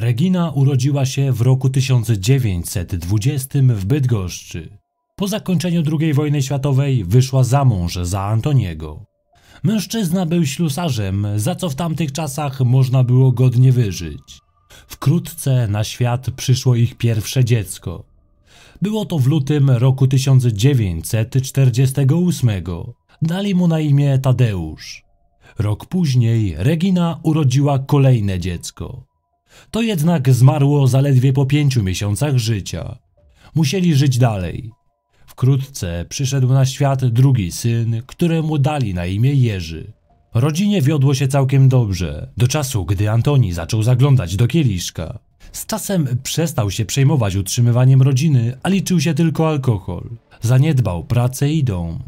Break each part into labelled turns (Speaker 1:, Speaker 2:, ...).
Speaker 1: Regina urodziła się w roku 1920 w Bydgoszczy. Po zakończeniu II wojny światowej wyszła za mąż za Antoniego. Mężczyzna był ślusarzem, za co w tamtych czasach można było godnie wyżyć. Wkrótce na świat przyszło ich pierwsze dziecko. Było to w lutym roku 1948. Dali mu na imię Tadeusz. Rok później Regina urodziła kolejne dziecko. To jednak zmarło zaledwie po pięciu miesiącach życia. Musieli żyć dalej. Wkrótce przyszedł na świat drugi syn, któremu dali na imię Jerzy. Rodzinie wiodło się całkiem dobrze, do czasu gdy Antoni zaczął zaglądać do kieliszka. Z czasem przestał się przejmować utrzymywaniem rodziny, a liczył się tylko alkohol. Zaniedbał pracę i dom.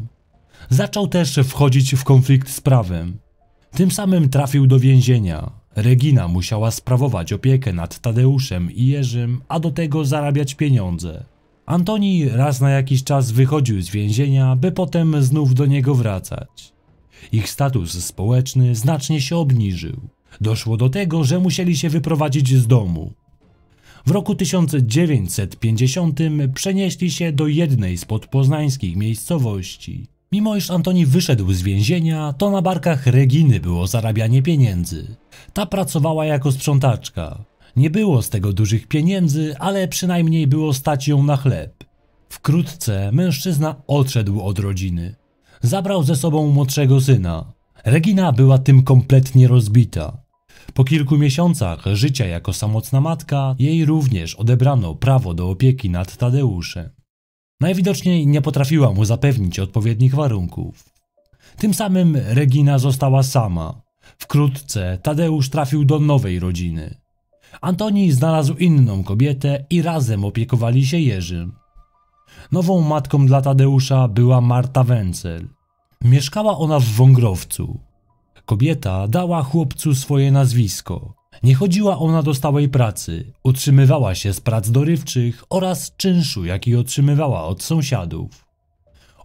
Speaker 1: Zaczął też wchodzić w konflikt z prawem. Tym samym trafił do więzienia. Regina musiała sprawować opiekę nad Tadeuszem i Jerzym, a do tego zarabiać pieniądze. Antoni raz na jakiś czas wychodził z więzienia, by potem znów do niego wracać. Ich status społeczny znacznie się obniżył. Doszło do tego, że musieli się wyprowadzić z domu. W roku 1950 przenieśli się do jednej z podpoznańskich miejscowości. Mimo iż Antoni wyszedł z więzienia, to na barkach Reginy było zarabianie pieniędzy. Ta pracowała jako sprzątaczka. Nie było z tego dużych pieniędzy, ale przynajmniej było stać ją na chleb. Wkrótce mężczyzna odszedł od rodziny. Zabrał ze sobą młodszego syna. Regina była tym kompletnie rozbita. Po kilku miesiącach życia jako samotna matka, jej również odebrano prawo do opieki nad Tadeuszem. Najwidoczniej nie potrafiła mu zapewnić odpowiednich warunków. Tym samym Regina została sama. Wkrótce Tadeusz trafił do nowej rodziny. Antoni znalazł inną kobietę i razem opiekowali się Jerzym. Nową matką dla Tadeusza była Marta Wencel. Mieszkała ona w Wągrowcu. Kobieta dała chłopcu swoje nazwisko, nie chodziła ona do stałej pracy, utrzymywała się z prac dorywczych oraz czynszu, jaki otrzymywała od sąsiadów.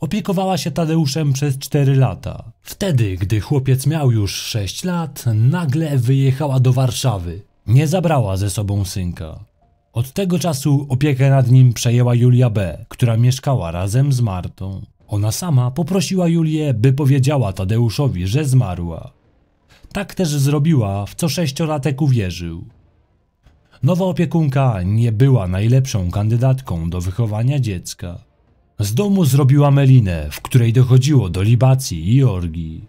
Speaker 1: Opiekowała się Tadeuszem przez 4 lata. Wtedy, gdy chłopiec miał już 6 lat, nagle wyjechała do Warszawy. Nie zabrała ze sobą synka. Od tego czasu opiekę nad nim przejęła Julia B., która mieszkała razem z Martą. Ona sama poprosiła Julię, by powiedziała Tadeuszowi, że zmarła. Tak też zrobiła, w co sześciolatek uwierzył. Nowa opiekunka nie była najlepszą kandydatką do wychowania dziecka. Z domu zrobiła melinę, w której dochodziło do libacji i orgii.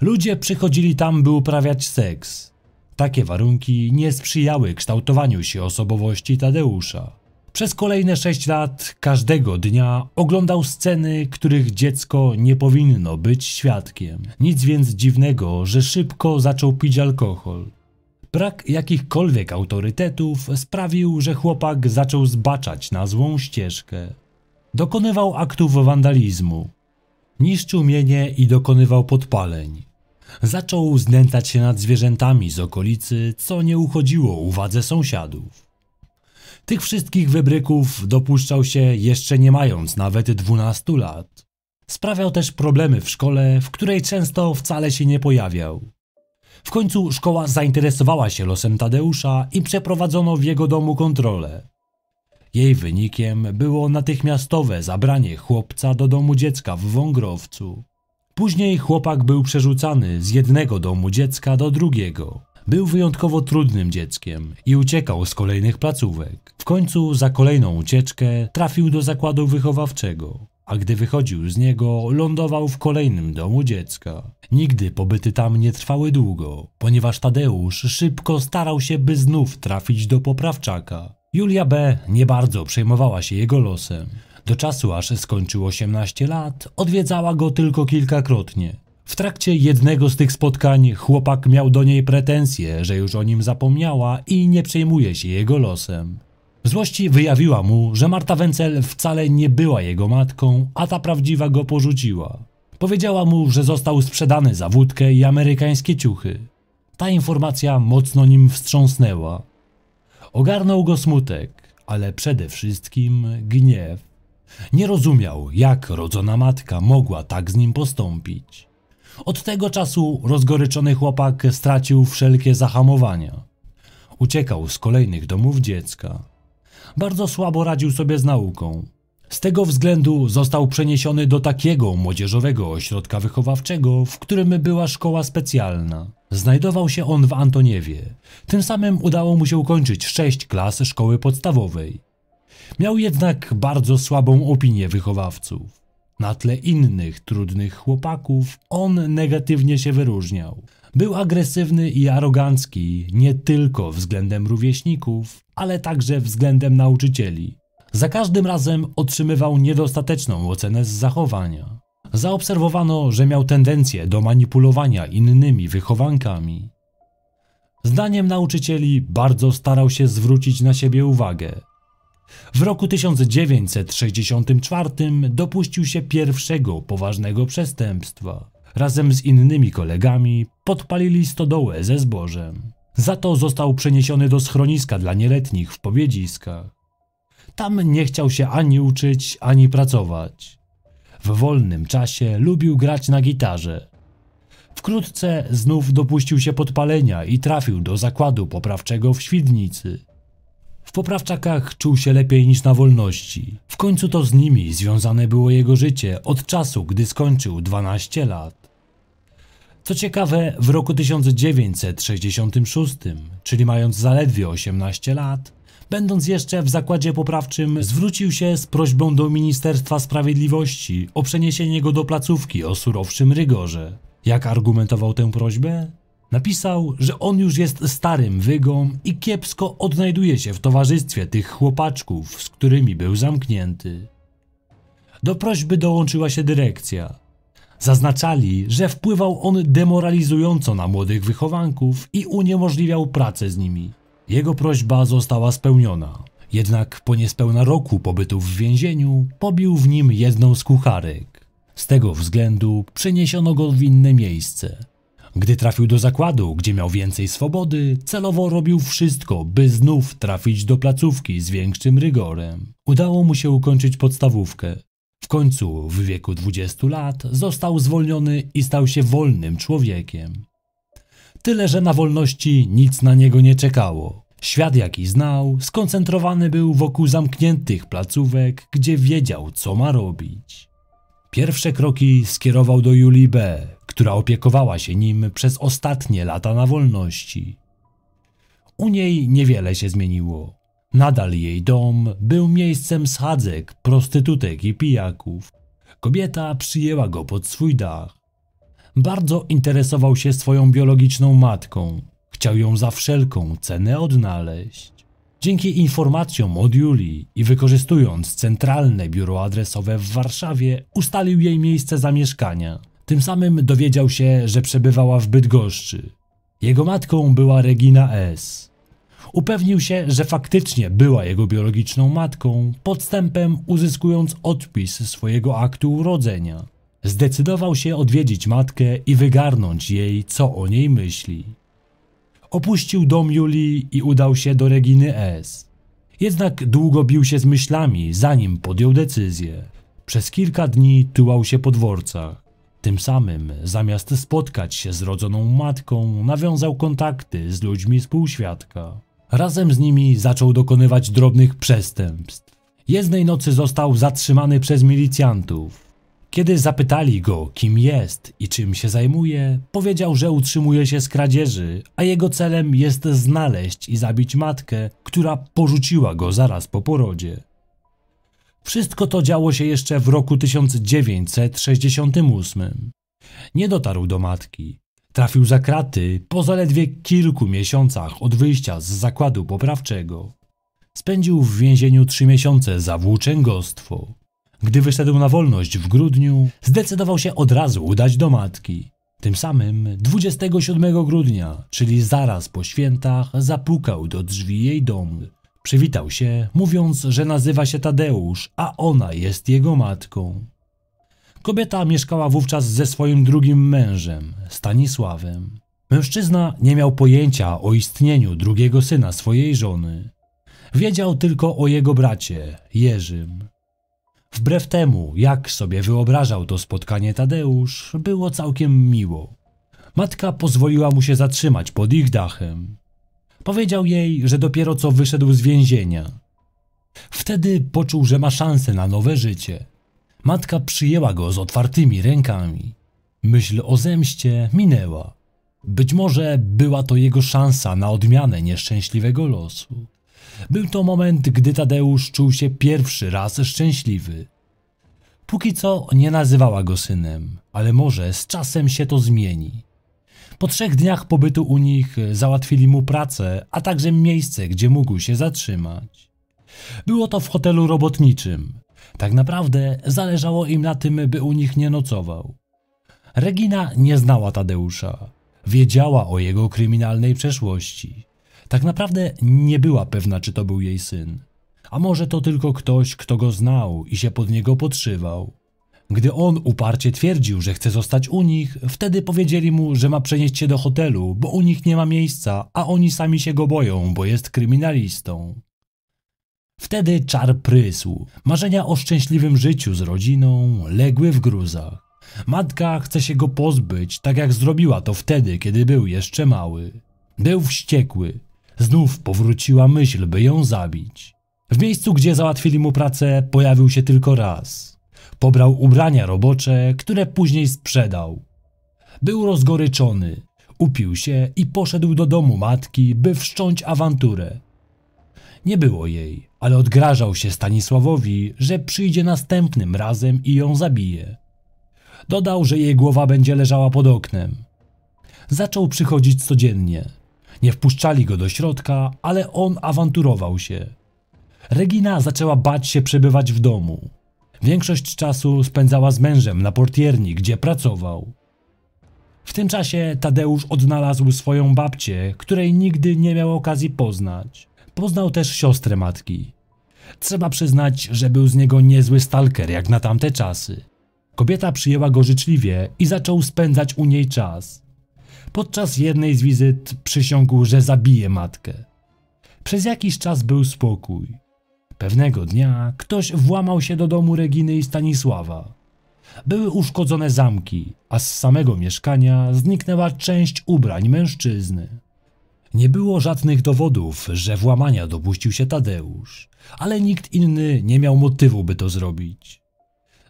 Speaker 1: Ludzie przychodzili tam, by uprawiać seks. Takie warunki nie sprzyjały kształtowaniu się osobowości Tadeusza. Przez kolejne 6 lat każdego dnia oglądał sceny, których dziecko nie powinno być świadkiem. Nic więc dziwnego, że szybko zaczął pić alkohol. Brak jakichkolwiek autorytetów sprawił, że chłopak zaczął zbaczać na złą ścieżkę. Dokonywał aktów wandalizmu, niszczył mienie i dokonywał podpaleń. Zaczął znęcać się nad zwierzętami z okolicy, co nie uchodziło uwadze sąsiadów. Tych wszystkich wybryków dopuszczał się jeszcze nie mając nawet 12 lat. Sprawiał też problemy w szkole, w której często wcale się nie pojawiał. W końcu szkoła zainteresowała się losem Tadeusza i przeprowadzono w jego domu kontrolę. Jej wynikiem było natychmiastowe zabranie chłopca do domu dziecka w Wągrowcu. Później chłopak był przerzucany z jednego domu dziecka do drugiego. Był wyjątkowo trudnym dzieckiem i uciekał z kolejnych placówek. W końcu za kolejną ucieczkę trafił do zakładu wychowawczego, a gdy wychodził z niego, lądował w kolejnym domu dziecka. Nigdy pobyty tam nie trwały długo, ponieważ Tadeusz szybko starał się, by znów trafić do poprawczaka. Julia B. nie bardzo przejmowała się jego losem. Do czasu aż skończył 18 lat, odwiedzała go tylko kilkakrotnie. W trakcie jednego z tych spotkań chłopak miał do niej pretensje, że już o nim zapomniała i nie przejmuje się jego losem. W złości wyjawiła mu, że Marta Wencel wcale nie była jego matką, a ta prawdziwa go porzuciła. Powiedziała mu, że został sprzedany za wódkę i amerykańskie ciuchy. Ta informacja mocno nim wstrząsnęła. Ogarnął go smutek, ale przede wszystkim gniew. Nie rozumiał, jak rodzona matka mogła tak z nim postąpić. Od tego czasu rozgoryczony chłopak stracił wszelkie zahamowania. Uciekał z kolejnych domów dziecka. Bardzo słabo radził sobie z nauką. Z tego względu został przeniesiony do takiego młodzieżowego ośrodka wychowawczego, w którym była szkoła specjalna. Znajdował się on w Antoniewie. Tym samym udało mu się ukończyć sześć klas szkoły podstawowej. Miał jednak bardzo słabą opinię wychowawców. Na tle innych trudnych chłopaków on negatywnie się wyróżniał. Był agresywny i arogancki nie tylko względem rówieśników, ale także względem nauczycieli. Za każdym razem otrzymywał niedostateczną ocenę z zachowania. Zaobserwowano, że miał tendencję do manipulowania innymi wychowankami. Zdaniem nauczycieli bardzo starał się zwrócić na siebie uwagę, w roku 1964 dopuścił się pierwszego poważnego przestępstwa. Razem z innymi kolegami podpalili stodołę ze zbożem. Za to został przeniesiony do schroniska dla nieletnich w Pobiedziskach. Tam nie chciał się ani uczyć, ani pracować. W wolnym czasie lubił grać na gitarze. Wkrótce znów dopuścił się podpalenia i trafił do zakładu poprawczego w Świdnicy. W poprawczakach czuł się lepiej niż na wolności. W końcu to z nimi związane było jego życie od czasu, gdy skończył 12 lat. Co ciekawe, w roku 1966, czyli mając zaledwie 18 lat, będąc jeszcze w zakładzie poprawczym, zwrócił się z prośbą do Ministerstwa Sprawiedliwości o przeniesienie go do placówki o surowszym rygorze. Jak argumentował tę prośbę? Napisał, że on już jest starym wygą i kiepsko odnajduje się w towarzystwie tych chłopaczków, z którymi był zamknięty. Do prośby dołączyła się dyrekcja. Zaznaczali, że wpływał on demoralizująco na młodych wychowanków i uniemożliwiał pracę z nimi. Jego prośba została spełniona. Jednak po niespełna roku pobytu w więzieniu pobił w nim jedną z kucharek. Z tego względu przeniesiono go w inne miejsce. Gdy trafił do zakładu, gdzie miał więcej swobody, celowo robił wszystko, by znów trafić do placówki z większym rygorem. Udało mu się ukończyć podstawówkę. W końcu, w wieku 20 lat, został zwolniony i stał się wolnym człowiekiem. Tyle, że na wolności nic na niego nie czekało. Świat, jaki znał, skoncentrowany był wokół zamkniętych placówek, gdzie wiedział, co ma robić. Pierwsze kroki skierował do Julii B., która opiekowała się nim przez ostatnie lata na wolności. U niej niewiele się zmieniło. Nadal jej dom był miejscem schadzek, prostytutek i pijaków. Kobieta przyjęła go pod swój dach. Bardzo interesował się swoją biologiczną matką. Chciał ją za wszelką cenę odnaleźć. Dzięki informacjom od Julii i wykorzystując centralne biuro adresowe w Warszawie, ustalił jej miejsce zamieszkania. Tym samym dowiedział się, że przebywała w Bydgoszczy. Jego matką była Regina S. Upewnił się, że faktycznie była jego biologiczną matką, podstępem uzyskując odpis swojego aktu urodzenia. Zdecydował się odwiedzić matkę i wygarnąć jej, co o niej myśli. Opuścił dom Julii i udał się do Reginy S. Jednak długo bił się z myślami, zanim podjął decyzję. Przez kilka dni tułał się po dworcach. Tym samym, zamiast spotkać się z rodzoną matką, nawiązał kontakty z ludźmi z półświadka. Razem z nimi zaczął dokonywać drobnych przestępstw. Jednej nocy został zatrzymany przez milicjantów. Kiedy zapytali go, kim jest i czym się zajmuje, powiedział, że utrzymuje się z kradzieży, a jego celem jest znaleźć i zabić matkę, która porzuciła go zaraz po porodzie. Wszystko to działo się jeszcze w roku 1968. Nie dotarł do matki. Trafił za kraty po zaledwie kilku miesiącach od wyjścia z zakładu poprawczego. Spędził w więzieniu trzy miesiące za włóczęgostwo. Gdy wyszedł na wolność w grudniu, zdecydował się od razu udać do matki. Tym samym 27 grudnia, czyli zaraz po świętach, zapukał do drzwi jej domu. Przywitał się, mówiąc, że nazywa się Tadeusz, a ona jest jego matką. Kobieta mieszkała wówczas ze swoim drugim mężem, Stanisławem. Mężczyzna nie miał pojęcia o istnieniu drugiego syna swojej żony. Wiedział tylko o jego bracie, Jerzym. Wbrew temu, jak sobie wyobrażał to spotkanie Tadeusz, było całkiem miło. Matka pozwoliła mu się zatrzymać pod ich dachem. Powiedział jej, że dopiero co wyszedł z więzienia. Wtedy poczuł, że ma szansę na nowe życie. Matka przyjęła go z otwartymi rękami. Myśl o zemście minęła. Być może była to jego szansa na odmianę nieszczęśliwego losu. Był to moment, gdy Tadeusz czuł się pierwszy raz szczęśliwy. Póki co nie nazywała go synem, ale może z czasem się to zmieni. Po trzech dniach pobytu u nich e, załatwili mu pracę, a także miejsce, gdzie mógł się zatrzymać. Było to w hotelu robotniczym. Tak naprawdę zależało im na tym, by u nich nie nocował. Regina nie znała Tadeusza. Wiedziała o jego kryminalnej przeszłości. Tak naprawdę nie była pewna, czy to był jej syn. A może to tylko ktoś, kto go znał i się pod niego podszywał. Gdy on uparcie twierdził, że chce zostać u nich, wtedy powiedzieli mu, że ma przenieść się do hotelu, bo u nich nie ma miejsca, a oni sami się go boją, bo jest kryminalistą. Wtedy czar prysł. Marzenia o szczęśliwym życiu z rodziną legły w gruzach. Matka chce się go pozbyć, tak jak zrobiła to wtedy, kiedy był jeszcze mały. Był wściekły. Znów powróciła myśl, by ją zabić. W miejscu, gdzie załatwili mu pracę, pojawił się tylko raz. Pobrał ubrania robocze, które później sprzedał. Był rozgoryczony, upił się i poszedł do domu matki, by wszcząć awanturę. Nie było jej, ale odgrażał się Stanisławowi, że przyjdzie następnym razem i ją zabije. Dodał, że jej głowa będzie leżała pod oknem. Zaczął przychodzić codziennie. Nie wpuszczali go do środka, ale on awanturował się. Regina zaczęła bać się przebywać w domu. Większość czasu spędzała z mężem na portierni, gdzie pracował. W tym czasie Tadeusz odnalazł swoją babcię, której nigdy nie miał okazji poznać. Poznał też siostrę matki. Trzeba przyznać, że był z niego niezły stalker jak na tamte czasy. Kobieta przyjęła go życzliwie i zaczął spędzać u niej czas. Podczas jednej z wizyt przysiągł, że zabije matkę. Przez jakiś czas był spokój. Pewnego dnia ktoś włamał się do domu Reginy i Stanisława. Były uszkodzone zamki, a z samego mieszkania zniknęła część ubrań mężczyzny. Nie było żadnych dowodów, że włamania dopuścił się Tadeusz, ale nikt inny nie miał motywu, by to zrobić.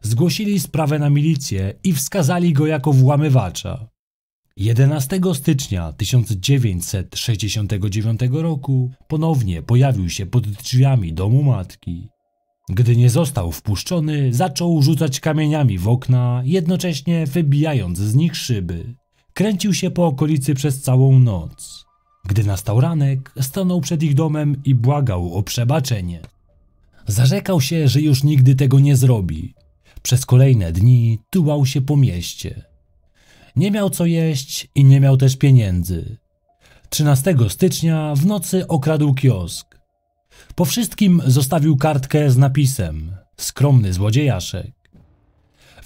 Speaker 1: Zgłosili sprawę na milicję i wskazali go jako włamywacza. 11 stycznia 1969 roku ponownie pojawił się pod drzwiami domu matki. Gdy nie został wpuszczony, zaczął rzucać kamieniami w okna, jednocześnie wybijając z nich szyby. Kręcił się po okolicy przez całą noc. Gdy nastał ranek, stanął przed ich domem i błagał o przebaczenie. Zarzekał się, że już nigdy tego nie zrobi. Przez kolejne dni tułał się po mieście. Nie miał co jeść i nie miał też pieniędzy. 13 stycznia w nocy okradł kiosk. Po wszystkim zostawił kartkę z napisem: Skromny złodziejaszek.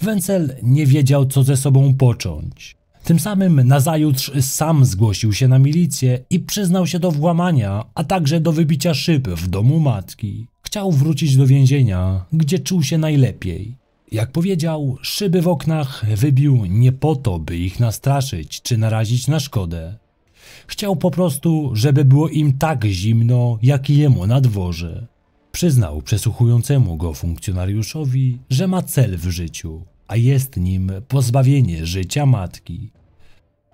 Speaker 1: Wencel nie wiedział, co ze sobą począć. Tym samym nazajutrz sam zgłosił się na milicję i przyznał się do włamania, a także do wybicia szyb w domu matki. Chciał wrócić do więzienia, gdzie czuł się najlepiej. Jak powiedział, szyby w oknach wybił nie po to, by ich nastraszyć czy narazić na szkodę. Chciał po prostu, żeby było im tak zimno, jak i jemu na dworze. Przyznał przesłuchującemu go funkcjonariuszowi, że ma cel w życiu, a jest nim pozbawienie życia matki.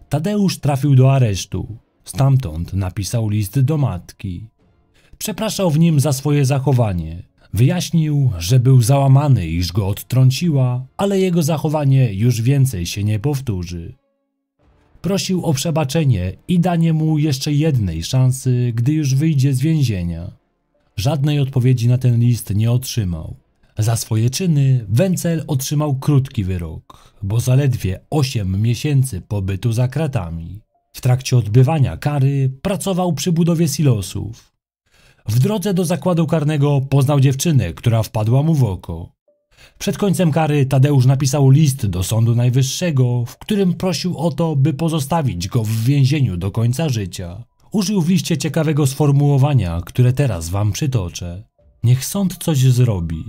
Speaker 1: Tadeusz trafił do aresztu. Stamtąd napisał list do matki. Przepraszał w nim za swoje zachowanie. Wyjaśnił, że był załamany, iż go odtrąciła, ale jego zachowanie już więcej się nie powtórzy. Prosił o przebaczenie i danie mu jeszcze jednej szansy, gdy już wyjdzie z więzienia. Żadnej odpowiedzi na ten list nie otrzymał. Za swoje czyny Wencel otrzymał krótki wyrok, bo zaledwie 8 miesięcy pobytu za kratami. W trakcie odbywania kary pracował przy budowie silosów. W drodze do zakładu karnego poznał dziewczynę, która wpadła mu w oko. Przed końcem kary Tadeusz napisał list do Sądu Najwyższego, w którym prosił o to, by pozostawić go w więzieniu do końca życia. Użył w liście ciekawego sformułowania, które teraz wam przytoczę. Niech sąd coś zrobi.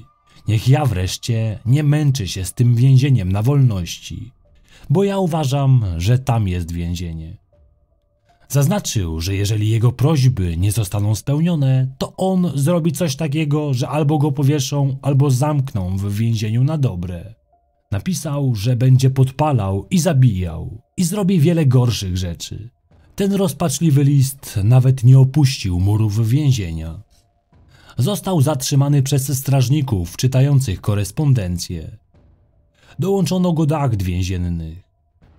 Speaker 1: Niech ja wreszcie nie męczy się z tym więzieniem na wolności. Bo ja uważam, że tam jest więzienie. Zaznaczył, że jeżeli jego prośby nie zostaną spełnione, to on zrobi coś takiego, że albo go powieszą, albo zamkną w więzieniu na dobre. Napisał, że będzie podpalał i zabijał i zrobi wiele gorszych rzeczy. Ten rozpaczliwy list nawet nie opuścił murów więzienia. Został zatrzymany przez strażników czytających korespondencję. Dołączono go do akt więziennych.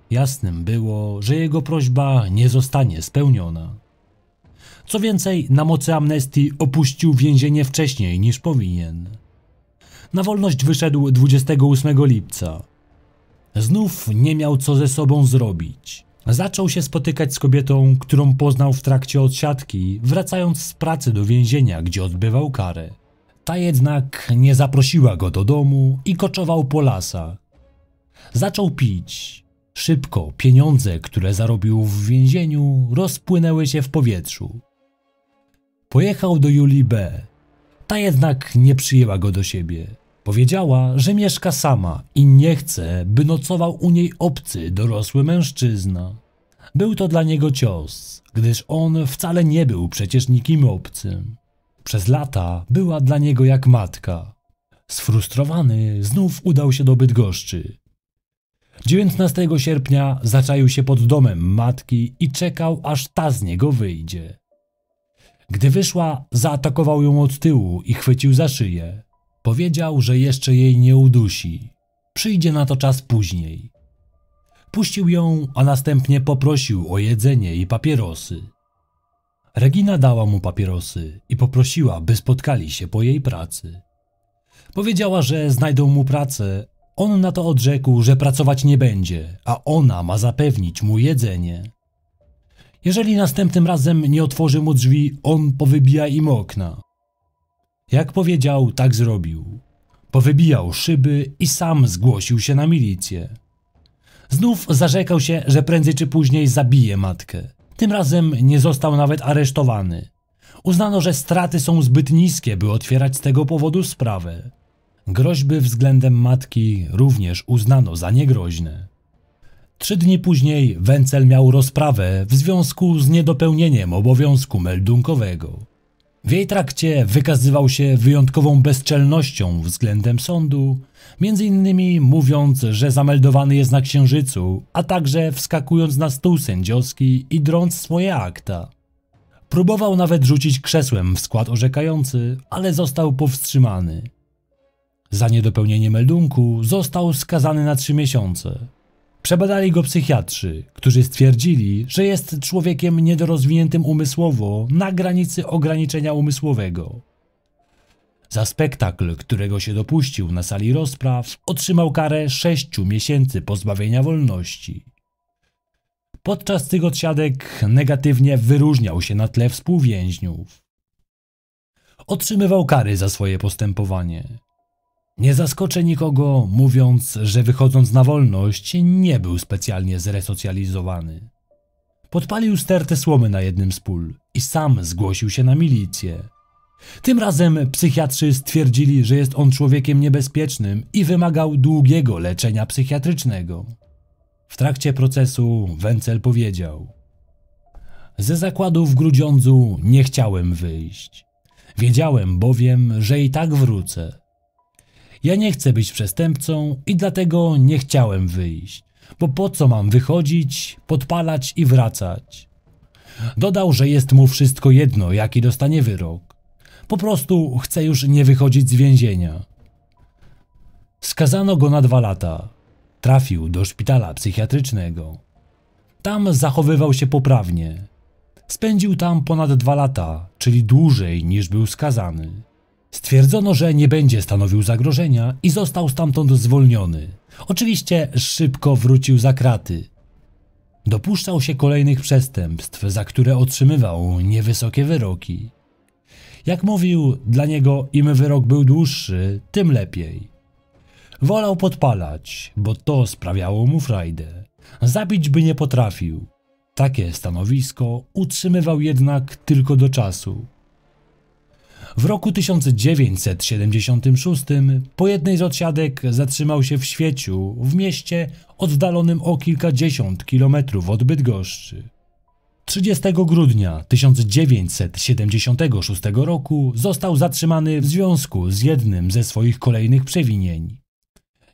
Speaker 1: Jasnym było, że jego prośba nie zostanie spełniona. Co więcej, na mocy amnestii opuścił więzienie wcześniej niż powinien. Na wolność wyszedł 28 lipca. Znów nie miał co ze sobą zrobić. Zaczął się spotykać z kobietą, którą poznał w trakcie odsiadki, wracając z pracy do więzienia, gdzie odbywał karę. Ta jednak nie zaprosiła go do domu i koczował po lasach. Zaczął pić. Szybko pieniądze, które zarobił w więzieniu, rozpłynęły się w powietrzu. Pojechał do Julii B. Ta jednak nie przyjęła go do siebie. Powiedziała, że mieszka sama i nie chce, by nocował u niej obcy, dorosły mężczyzna. Był to dla niego cios, gdyż on wcale nie był przecież nikim obcym. Przez lata była dla niego jak matka. Sfrustrowany znów udał się do Bydgoszczy. 19 sierpnia zaczaił się pod domem matki i czekał, aż ta z niego wyjdzie. Gdy wyszła, zaatakował ją od tyłu i chwycił za szyję. Powiedział, że jeszcze jej nie udusi. Przyjdzie na to czas później. Puścił ją, a następnie poprosił o jedzenie i papierosy. Regina dała mu papierosy i poprosiła, by spotkali się po jej pracy. Powiedziała, że znajdą mu pracę, on na to odrzekł, że pracować nie będzie, a ona ma zapewnić mu jedzenie. Jeżeli następnym razem nie otworzy mu drzwi, on powybija im okna. Jak powiedział, tak zrobił. Powybijał szyby i sam zgłosił się na milicję. Znów zarzekał się, że prędzej czy później zabije matkę. Tym razem nie został nawet aresztowany. Uznano, że straty są zbyt niskie, by otwierać z tego powodu sprawę. Groźby względem matki również uznano za niegroźne. Trzy dni później Wencel miał rozprawę w związku z niedopełnieniem obowiązku meldunkowego. W jej trakcie wykazywał się wyjątkową bezczelnością względem sądu, między innymi mówiąc, że zameldowany jest na księżycu, a także wskakując na stół sędziowski i drąc swoje akta. Próbował nawet rzucić krzesłem w skład orzekający, ale został powstrzymany. Za niedopełnienie meldunku został skazany na trzy miesiące. Przebadali go psychiatrzy, którzy stwierdzili, że jest człowiekiem niedorozwiniętym umysłowo na granicy ograniczenia umysłowego. Za spektakl, którego się dopuścił na sali rozpraw, otrzymał karę sześciu miesięcy pozbawienia wolności. Podczas tych odsiadek negatywnie wyróżniał się na tle współwięźniów. Otrzymywał kary za swoje postępowanie. Nie zaskoczę nikogo, mówiąc, że wychodząc na wolność nie był specjalnie zresocjalizowany. Podpalił stertę słomy na jednym z pól i sam zgłosił się na milicję. Tym razem psychiatrzy stwierdzili, że jest on człowiekiem niebezpiecznym i wymagał długiego leczenia psychiatrycznego. W trakcie procesu Wencel powiedział: Ze zakładu w Grudziądzu nie chciałem wyjść. Wiedziałem bowiem, że i tak wrócę. Ja nie chcę być przestępcą i dlatego nie chciałem wyjść. Bo po co mam wychodzić, podpalać i wracać? Dodał, że jest mu wszystko jedno, jaki dostanie wyrok. Po prostu chce już nie wychodzić z więzienia. Skazano go na dwa lata. Trafił do szpitala psychiatrycznego. Tam zachowywał się poprawnie. Spędził tam ponad dwa lata, czyli dłużej niż był skazany. Stwierdzono, że nie będzie stanowił zagrożenia i został stamtąd zwolniony. Oczywiście szybko wrócił za kraty. Dopuszczał się kolejnych przestępstw, za które otrzymywał niewysokie wyroki. Jak mówił, dla niego im wyrok był dłuższy, tym lepiej. Wolał podpalać, bo to sprawiało mu frajdę. Zabić by nie potrafił. Takie stanowisko utrzymywał jednak tylko do czasu. W roku 1976 po jednej z odsiadek zatrzymał się w Świeciu, w mieście oddalonym o kilkadziesiąt kilometrów od Bydgoszczy. 30 grudnia 1976 roku został zatrzymany w związku z jednym ze swoich kolejnych przewinień.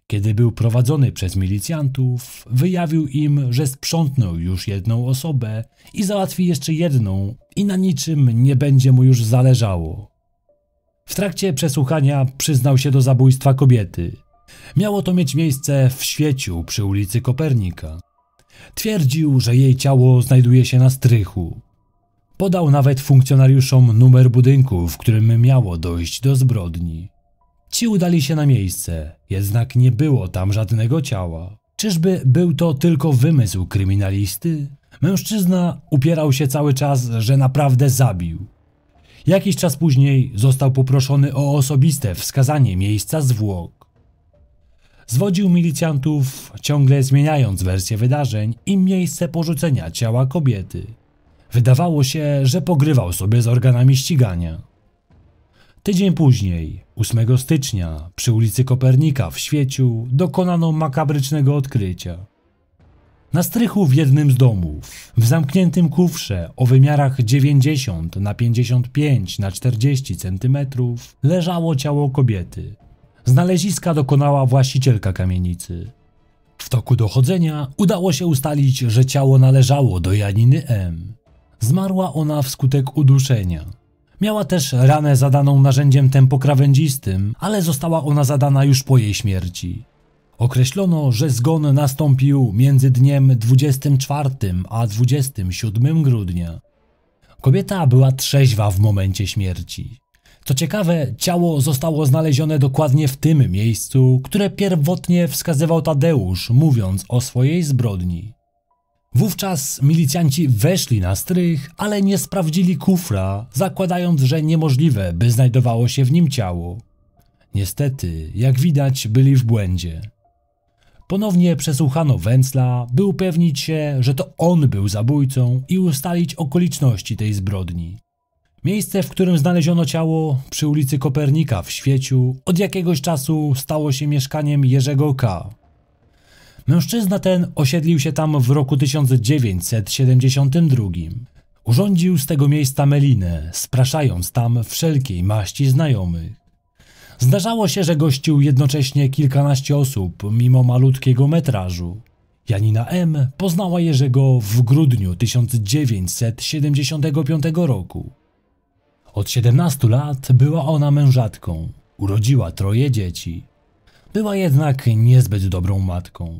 Speaker 1: Kiedy był prowadzony przez milicjantów, wyjawił im, że sprzątnął już jedną osobę i załatwi jeszcze jedną i na niczym nie będzie mu już zależało. W trakcie przesłuchania przyznał się do zabójstwa kobiety. Miało to mieć miejsce w świeciu przy ulicy Kopernika. Twierdził, że jej ciało znajduje się na strychu. Podał nawet funkcjonariuszom numer budynku, w którym miało dojść do zbrodni. Ci udali się na miejsce, jednak nie było tam żadnego ciała. Czyżby był to tylko wymysł kryminalisty? Mężczyzna upierał się cały czas, że naprawdę zabił. Jakiś czas później został poproszony o osobiste wskazanie miejsca zwłok. Zwodził milicjantów, ciągle zmieniając wersję wydarzeń i miejsce porzucenia ciała kobiety. Wydawało się, że pogrywał sobie z organami ścigania. Tydzień później, 8 stycznia, przy ulicy Kopernika w Świeciu dokonano makabrycznego odkrycia na strychu w jednym z domów, w zamkniętym kufrze o wymiarach 90 na 55 na 40 cm leżało ciało kobiety. Znaleziska dokonała właścicielka kamienicy. W toku dochodzenia udało się ustalić, że ciało należało do Janiny M. Zmarła ona wskutek uduszenia. Miała też ranę zadaną narzędziem tempokrawędzistym, ale została ona zadana już po jej śmierci. Określono, że zgon nastąpił między dniem 24 a 27 grudnia. Kobieta była trzeźwa w momencie śmierci. Co ciekawe, ciało zostało znalezione dokładnie w tym miejscu, które pierwotnie wskazywał Tadeusz, mówiąc o swojej zbrodni. Wówczas milicjanci weszli na strych, ale nie sprawdzili kufra, zakładając, że niemożliwe, by znajdowało się w nim ciało. Niestety, jak widać, byli w błędzie. Ponownie przesłuchano Wenzla, by upewnić się, że to on był zabójcą i ustalić okoliczności tej zbrodni. Miejsce, w którym znaleziono ciało przy ulicy Kopernika w Świeciu od jakiegoś czasu stało się mieszkaniem Jerzego K. Mężczyzna ten osiedlił się tam w roku 1972. Urządził z tego miejsca melinę, spraszając tam wszelkiej maści znajomych. Zdarzało się, że gościł jednocześnie kilkanaście osób, mimo malutkiego metrażu. Janina M. poznała Jerzego w grudniu 1975 roku. Od 17 lat była ona mężatką, urodziła troje dzieci. Była jednak niezbyt dobrą matką.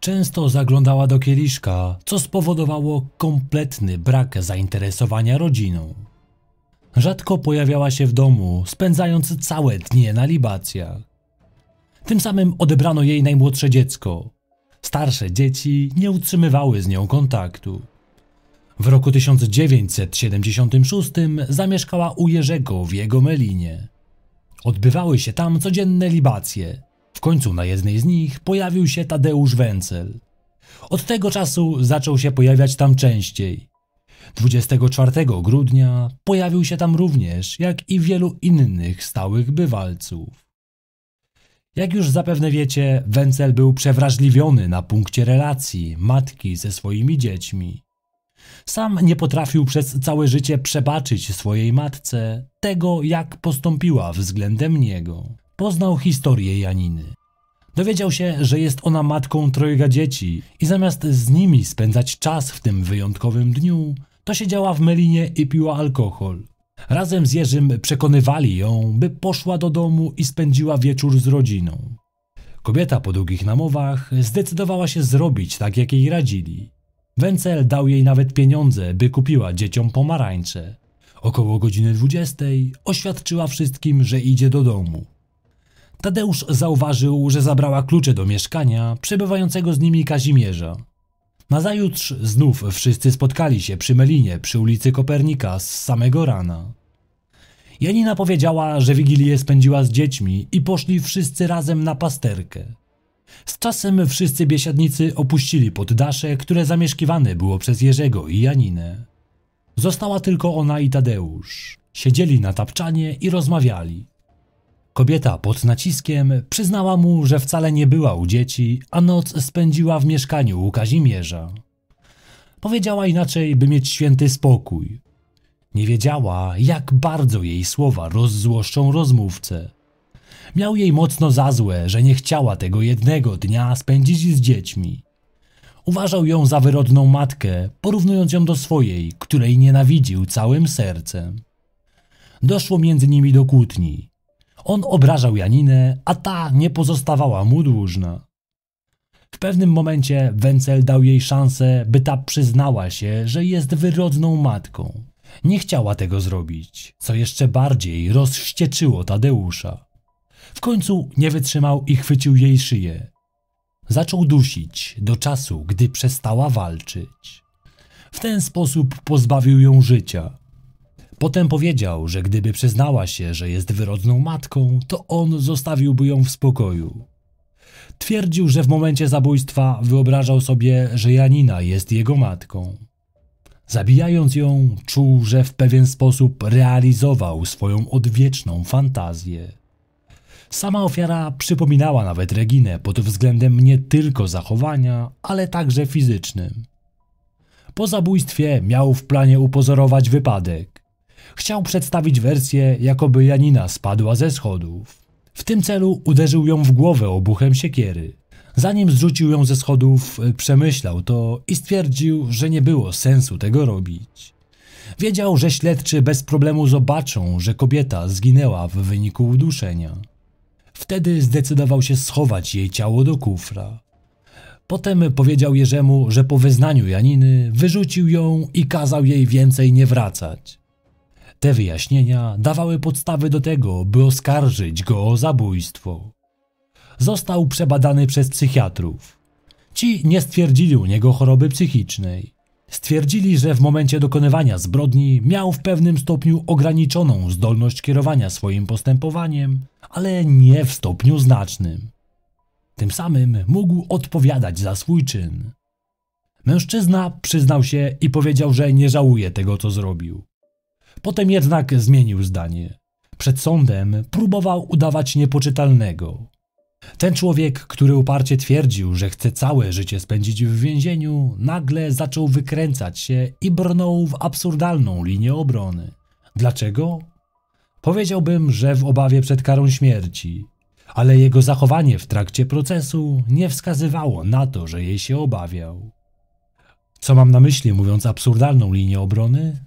Speaker 1: Często zaglądała do kieliszka, co spowodowało kompletny brak zainteresowania rodziną. Rzadko pojawiała się w domu, spędzając całe dnie na libacjach. Tym samym odebrano jej najmłodsze dziecko. Starsze dzieci nie utrzymywały z nią kontaktu. W roku 1976 zamieszkała u Jerzego w jego Melinie. Odbywały się tam codzienne libacje. W końcu na jednej z nich pojawił się Tadeusz Wencel. Od tego czasu zaczął się pojawiać tam częściej. 24 grudnia pojawił się tam również, jak i wielu innych stałych bywalców. Jak już zapewne wiecie, Wenzel był przewrażliwiony na punkcie relacji matki ze swoimi dziećmi. Sam nie potrafił przez całe życie przebaczyć swojej matce tego, jak postąpiła względem niego. Poznał historię Janiny. Dowiedział się, że jest ona matką trojga dzieci i zamiast z nimi spędzać czas w tym wyjątkowym dniu, to siedziała w Melinie i piła alkohol. Razem z Jerzym przekonywali ją, by poszła do domu i spędziła wieczór z rodziną. Kobieta po długich namowach zdecydowała się zrobić tak, jak jej radzili. Wencel dał jej nawet pieniądze, by kupiła dzieciom pomarańcze. Około godziny 20 oświadczyła wszystkim, że idzie do domu. Tadeusz zauważył, że zabrała klucze do mieszkania przebywającego z nimi Kazimierza. Nazajutrz znów wszyscy spotkali się przy Melinie, przy ulicy Kopernika, z samego rana. Janina powiedziała, że Wigilię spędziła z dziećmi i poszli wszyscy razem na pasterkę. Z czasem wszyscy biesiadnicy opuścili poddasze, które zamieszkiwane było przez Jerzego i Janinę. Została tylko ona i Tadeusz. Siedzieli na tapczanie i rozmawiali. Kobieta pod naciskiem przyznała mu, że wcale nie była u dzieci, a noc spędziła w mieszkaniu u Kazimierza. Powiedziała inaczej, by mieć święty spokój. Nie wiedziała, jak bardzo jej słowa rozzłoszczą rozmówcę. Miał jej mocno za złe, że nie chciała tego jednego dnia spędzić z dziećmi. Uważał ją za wyrodną matkę, porównując ją do swojej, której nienawidził całym sercem. Doszło między nimi do kłótni. On obrażał Janinę, a ta nie pozostawała mu dłużna. W pewnym momencie Wencel dał jej szansę, by ta przyznała się, że jest wyrodną matką. Nie chciała tego zrobić, co jeszcze bardziej rozścieczyło Tadeusza. W końcu nie wytrzymał i chwycił jej szyję. Zaczął dusić do czasu, gdy przestała walczyć. W ten sposób pozbawił ją życia. Potem powiedział, że gdyby przyznała się, że jest wyrodną matką, to on zostawiłby ją w spokoju. Twierdził, że w momencie zabójstwa wyobrażał sobie, że Janina jest jego matką. Zabijając ją, czuł, że w pewien sposób realizował swoją odwieczną fantazję. Sama ofiara przypominała nawet Reginę pod względem nie tylko zachowania, ale także fizycznym. Po zabójstwie miał w planie upozorować wypadek. Chciał przedstawić wersję, jakoby Janina spadła ze schodów. W tym celu uderzył ją w głowę obuchem siekiery. Zanim zrzucił ją ze schodów, e, przemyślał to i stwierdził, że nie było sensu tego robić. Wiedział, że śledczy bez problemu zobaczą, że kobieta zginęła w wyniku uduszenia. Wtedy zdecydował się schować jej ciało do kufra. Potem powiedział Jerzemu, że po wyznaniu Janiny wyrzucił ją i kazał jej więcej nie wracać. Te wyjaśnienia dawały podstawy do tego, by oskarżyć go o zabójstwo. Został przebadany przez psychiatrów. Ci nie stwierdzili u niego choroby psychicznej. Stwierdzili, że w momencie dokonywania zbrodni miał w pewnym stopniu ograniczoną zdolność kierowania swoim postępowaniem, ale nie w stopniu znacznym. Tym samym mógł odpowiadać za swój czyn. Mężczyzna przyznał się i powiedział, że nie żałuje tego, co zrobił. Potem jednak zmienił zdanie. Przed sądem próbował udawać niepoczytalnego. Ten człowiek, który uparcie twierdził, że chce całe życie spędzić w więzieniu, nagle zaczął wykręcać się i brnął w absurdalną linię obrony. Dlaczego? Powiedziałbym, że w obawie przed karą śmierci, ale jego zachowanie w trakcie procesu nie wskazywało na to, że jej się obawiał. Co mam na myśli mówiąc absurdalną linię obrony?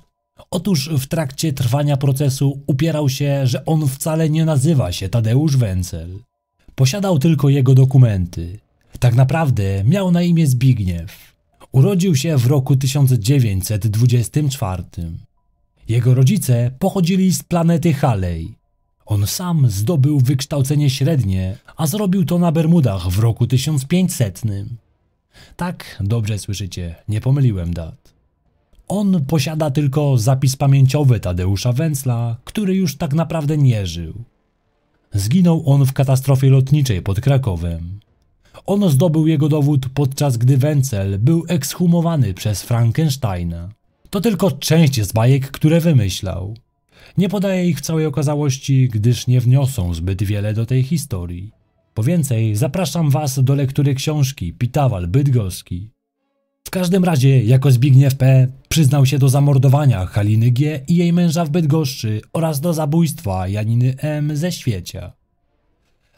Speaker 1: Otóż w trakcie trwania procesu upierał się, że on wcale nie nazywa się Tadeusz Wencel. Posiadał tylko jego dokumenty. Tak naprawdę miał na imię Zbigniew. Urodził się w roku 1924. Jego rodzice pochodzili z planety Halley. On sam zdobył wykształcenie średnie, a zrobił to na Bermudach w roku 1500. Tak, dobrze słyszycie, nie pomyliłem dat. On posiada tylko zapis pamięciowy Tadeusza Węcla, który już tak naprawdę nie żył. Zginął on w katastrofie lotniczej pod Krakowem. On zdobył jego dowód podczas gdy Wencel był ekshumowany przez Frankensteina. To tylko część z bajek, które wymyślał. Nie podaję ich w całej okazałości, gdyż nie wniosą zbyt wiele do tej historii. Po więcej zapraszam Was do lektury książki Pitawal Bydgoski w każdym razie, jako Zbigniew P. przyznał się do zamordowania Haliny G. i jej męża w Bydgoszczy oraz do zabójstwa Janiny M. ze Świecia.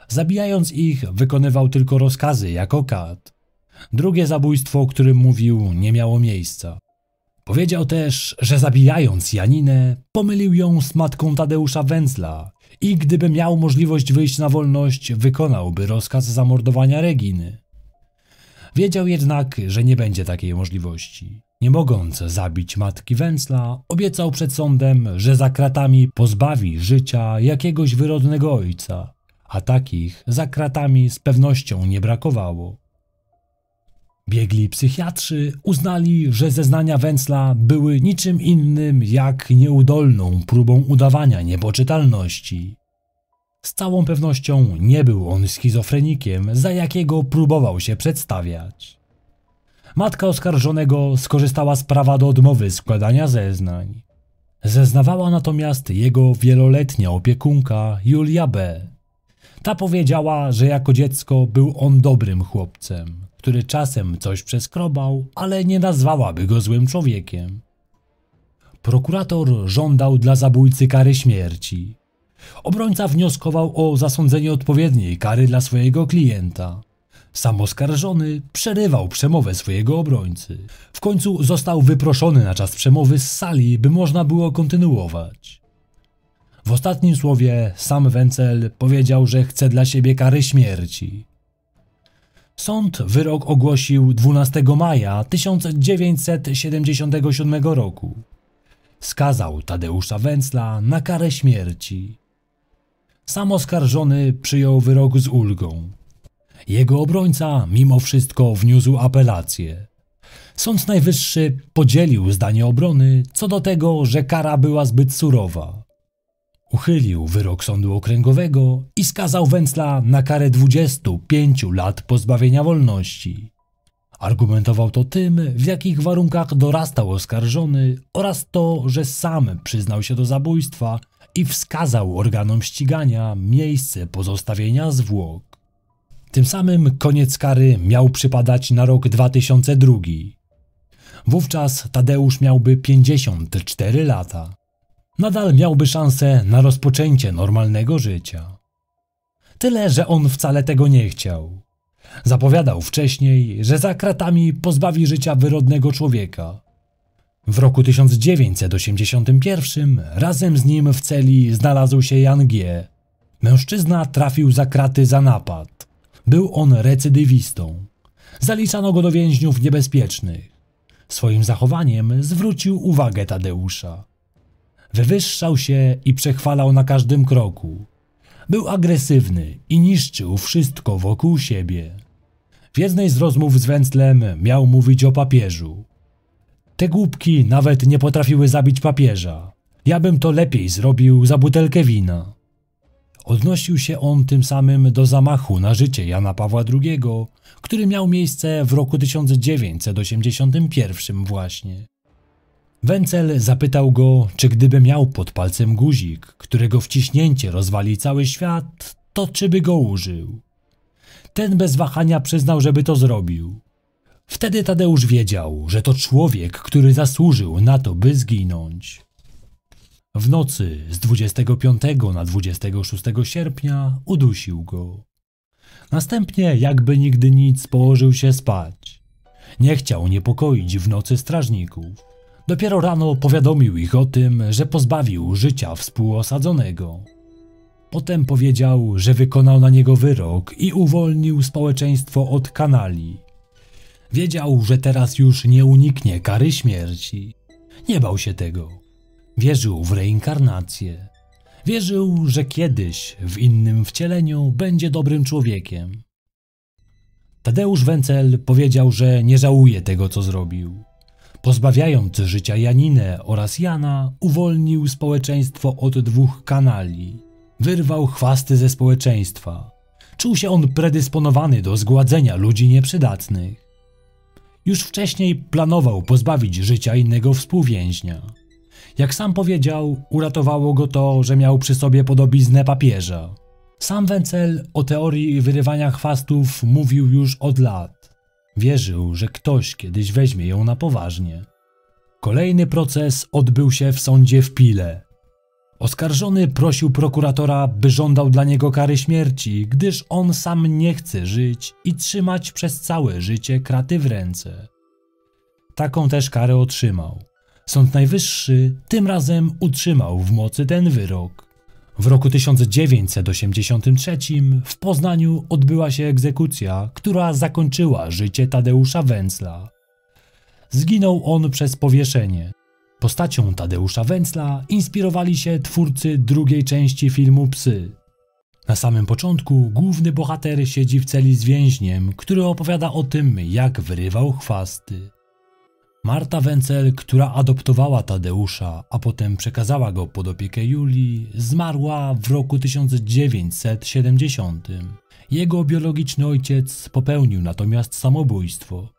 Speaker 1: Zabijając ich, wykonywał tylko rozkazy jako kat. Drugie zabójstwo, o którym mówił, nie miało miejsca. Powiedział też, że zabijając Janinę, pomylił ją z matką Tadeusza Wędzla i gdyby miał możliwość wyjść na wolność, wykonałby rozkaz zamordowania Reginy. Wiedział jednak, że nie będzie takiej możliwości. Nie mogąc zabić matki Węcla, obiecał przed sądem, że za kratami pozbawi życia jakiegoś wyrodnego ojca, a takich za kratami z pewnością nie brakowało. Biegli psychiatrzy uznali, że zeznania Węcla były niczym innym jak nieudolną próbą udawania niepoczytalności. Z całą pewnością nie był on schizofrenikiem, za jakiego próbował się przedstawiać. Matka oskarżonego skorzystała z prawa do odmowy składania zeznań. Zeznawała natomiast jego wieloletnia opiekunka Julia B. Ta powiedziała, że jako dziecko był on dobrym chłopcem, który czasem coś przeskrobał, ale nie nazwałaby go złym człowiekiem. Prokurator żądał dla zabójcy kary śmierci. Obrońca wnioskował o zasądzenie odpowiedniej kary dla swojego klienta. Sam oskarżony przerywał przemowę swojego obrońcy. W końcu został wyproszony na czas przemowy z sali, by można było kontynuować. W ostatnim słowie sam Wencel powiedział, że chce dla siebie kary śmierci. Sąd wyrok ogłosił 12 maja 1977 roku. Skazał Tadeusza Węcla na karę śmierci. Sam oskarżony przyjął wyrok z ulgą. Jego obrońca mimo wszystko wniósł apelację. Sąd Najwyższy podzielił zdanie obrony co do tego, że kara była zbyt surowa. Uchylił wyrok sądu okręgowego i skazał Węcla na karę 25 lat pozbawienia wolności. Argumentował to tym, w jakich warunkach dorastał oskarżony oraz to, że sam przyznał się do zabójstwa i wskazał organom ścigania miejsce pozostawienia zwłok. Tym samym koniec kary miał przypadać na rok 2002. Wówczas Tadeusz miałby 54 lata. Nadal miałby szansę na rozpoczęcie normalnego życia. Tyle, że on wcale tego nie chciał. Zapowiadał wcześniej, że za kratami pozbawi życia wyrodnego człowieka, w roku 1981 razem z nim w celi znalazł się Jan G. Mężczyzna trafił za kraty za napad. Był on recydywistą. Zaliczano go do więźniów niebezpiecznych. Swoim zachowaniem zwrócił uwagę Tadeusza. Wywyższał się i przechwalał na każdym kroku. Był agresywny i niszczył wszystko wokół siebie. W jednej z rozmów z Węclem miał mówić o papieżu. Te głupki nawet nie potrafiły zabić papieża. Ja bym to lepiej zrobił za butelkę wina. Odnosił się on tym samym do zamachu na życie Jana Pawła II, który miał miejsce w roku 1981 właśnie. Wencel zapytał go, czy gdyby miał pod palcem guzik, którego wciśnięcie rozwali cały świat, to czy by go użył. Ten bez wahania przyznał, żeby to zrobił. Wtedy Tadeusz wiedział, że to człowiek, który zasłużył na to, by zginąć. W nocy z 25 na 26 sierpnia udusił go. Następnie, jakby nigdy nic, położył się spać. Nie chciał niepokoić w nocy strażników. Dopiero rano powiadomił ich o tym, że pozbawił życia współosadzonego. Potem powiedział, że wykonał na niego wyrok i uwolnił społeczeństwo od kanali, Wiedział, że teraz już nie uniknie kary śmierci. Nie bał się tego. Wierzył w reinkarnację. Wierzył, że kiedyś w innym wcieleniu będzie dobrym człowiekiem. Tadeusz Wencel powiedział, że nie żałuje tego, co zrobił. Pozbawiając życia Janinę oraz Jana, uwolnił społeczeństwo od dwóch kanali. Wyrwał chwasty ze społeczeństwa. Czuł się on predysponowany do zgładzenia ludzi nieprzydatnych. Już wcześniej planował pozbawić życia innego współwięźnia. Jak sam powiedział, uratowało go to, że miał przy sobie podobiznę papieża. Sam Wencel o teorii wyrywania chwastów mówił już od lat. Wierzył, że ktoś kiedyś weźmie ją na poważnie. Kolejny proces odbył się w sądzie w Pile, Oskarżony prosił prokuratora, by żądał dla niego kary śmierci, gdyż on sam nie chce żyć i trzymać przez całe życie kraty w ręce. Taką też karę otrzymał. Sąd Najwyższy tym razem utrzymał w mocy ten wyrok. W roku 1983 w Poznaniu odbyła się egzekucja, która zakończyła życie Tadeusza Węcla. Zginął on przez powieszenie. Postacią Tadeusza Węcla inspirowali się twórcy drugiej części filmu Psy. Na samym początku główny bohater siedzi w celi z więźniem, który opowiada o tym, jak wyrywał chwasty. Marta Węcel, która adoptowała Tadeusza, a potem przekazała go pod opiekę Julii, zmarła w roku 1970. Jego biologiczny ojciec popełnił natomiast samobójstwo.